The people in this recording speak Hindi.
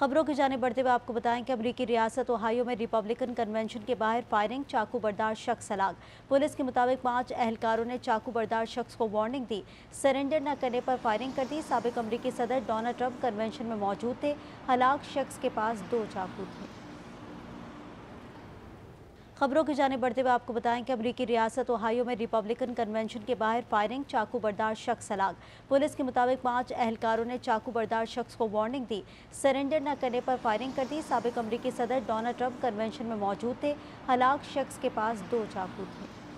खबरों की जाने बढ़ते हुए आपको बताएं कि अमरीकी रियासत ओहायो में रिपब्लिकन कन्वेंशन के बाहर फायरिंग चाकू बर्दार शख्स हलाक पुलिस के मुताबिक पांच एहलकारों ने चाकू बर्दार शख्स को वार्निंग दी सरेंडर न करने पर फायरिंग कर दी सबक अमरीकी सदर डोनाल्ड ट्रंप कन्वेंशन में मौजूद थे हलाक शख्स के पास दो चाकू थे खबरों की जाने बढ़ते हुए आपको बताएं कि अमरीकी रियासत ओहायो में रिपब्लिकन कन्वेंशन के बाहर फायरिंग चाकू बर्दार शख्स हलाक पुलिस के मुताबिक पांच एहलकारों ने चाकू बर्दार शख्स को वार्निंग दी सरेंडर न करने पर फायरिंग कर दी सबक अमरीकी सदर डोनाल्ड ट्रंप कन्वेंशन में मौजूद थे हलाक शख्स के पास दो चाकू थे